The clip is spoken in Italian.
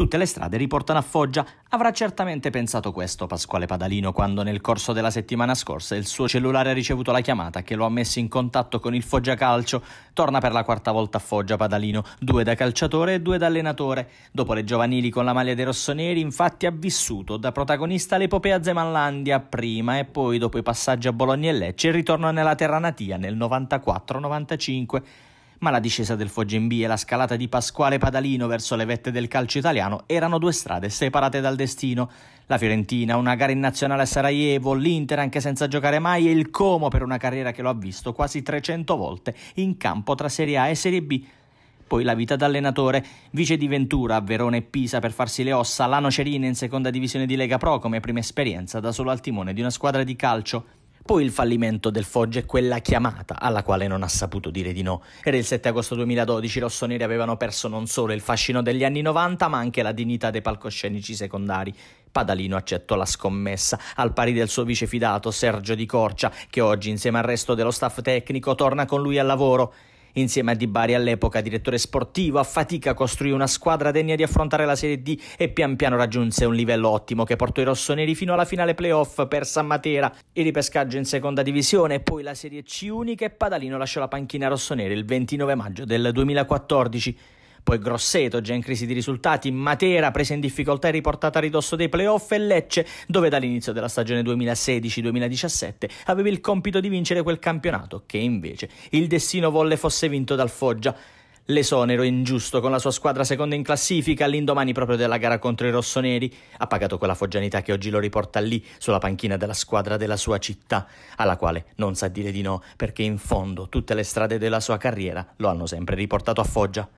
Tutte le strade riportano a Foggia. Avrà certamente pensato questo Pasquale Padalino quando nel corso della settimana scorsa il suo cellulare ha ricevuto la chiamata che lo ha messo in contatto con il Foggia Calcio. Torna per la quarta volta a Foggia Padalino, due da calciatore e due da allenatore. Dopo le giovanili con la maglia dei rossoneri, infatti ha vissuto da protagonista l'epopea Zemanlandia prima e poi dopo i passaggi a Bologna e Lecce il ritorno nella Terra Natia nel 94-95 ma la discesa del Foggembi e la scalata di Pasquale Padalino verso le vette del calcio italiano erano due strade separate dal destino. La Fiorentina, una gara in nazionale a Sarajevo, l'Inter anche senza giocare mai e il Como per una carriera che lo ha visto quasi 300 volte in campo tra Serie A e Serie B poi la vita da allenatore, vice di Ventura a Verona e Pisa per farsi le ossa, Lano Cerina in seconda divisione di Lega Pro come prima esperienza da solo al timone di una squadra di calcio. Poi il fallimento del Foggia è quella chiamata alla quale non ha saputo dire di no. Era il 7 agosto 2012, i rossoneri avevano perso non solo il fascino degli anni 90, ma anche la dignità dei palcoscenici secondari. Padalino accettò la scommessa, al pari del suo vice fidato Sergio Di Corcia, che oggi insieme al resto dello staff tecnico torna con lui al lavoro. Insieme a Di Bari all'epoca direttore sportivo, a fatica costruì una squadra degna di affrontare la Serie D e pian piano raggiunse un livello ottimo che portò i rossoneri fino alla finale playoff per San Matera, il ripescaggio in seconda divisione, e poi la Serie C unica e Padalino lasciò la panchina rossonera il 29 maggio del 2014. Poi Grosseto, già in crisi di risultati, Matera, presa in difficoltà e riportata a ridosso dei playoff, e Lecce, dove dall'inizio della stagione 2016-2017 aveva il compito di vincere quel campionato, che invece il destino volle fosse vinto dal Foggia. L'esonero ingiusto con la sua squadra seconda in classifica all'indomani proprio della gara contro i rossoneri ha pagato quella foggianità che oggi lo riporta lì sulla panchina della squadra della sua città, alla quale non sa dire di no perché in fondo tutte le strade della sua carriera lo hanno sempre riportato a Foggia.